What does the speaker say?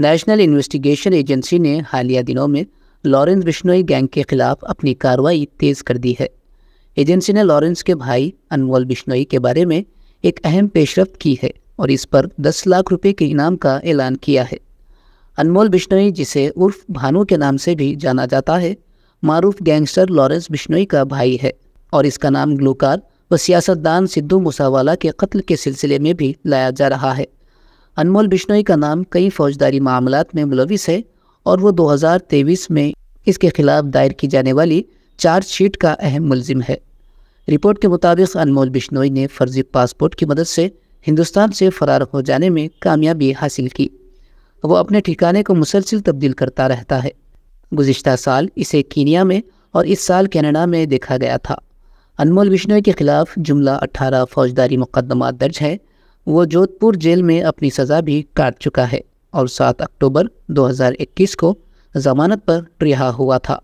national investigation agency ने हालिया दिनों में लॉरेंस बिश्नोई गैंग के खिलाफ अपनी कार्रवाई तेज़ कर दी है एजेंसी ने लॉरेंस के भाई अनमोल बिश्नोई के बारे में एक अहम पेशरफ की है और इस पर 10 लाख रुपए के इनाम का ऐलान किया है अनमोल बिश्नोई जिसे उर्फ भानु के नाम से भी जाना जाता है मारूफ गैंगस्टर लॉरेंस बिश्नोई का भाई है और इसका नाम ग्लूकार व सियासतदान सिद्धू मूसावाला के कत्ल के सिलसिले में भी लाया जा रहा है अनमोल बिश्नोई का नाम कई फौजदारी मामला में मुलविस है और वो 2023 में इसके खिलाफ दायर की जाने वाली चार्जशीट का अहम मुलजिम है रिपोर्ट के मुताबिक अनमोल बिश्नोई ने फर्जी पासपोर्ट की मदद से हिंदुस्तान से फरार हो जाने में कामयाबी हासिल की वो अपने ठिकाने को मुसलसिल तब्दील करता रहता है गुज्त साल इसे कीनिया में और इस साल कैनेडा में देखा गया था अनमोल बिश्नोई के खिलाफ जुमला अठारह फौजदारी मुकदमा दर्ज हैं वो जोधपुर जेल में अपनी सज़ा भी काट चुका है और 7 अक्टूबर 2021 को जमानत पर रिहा हुआ था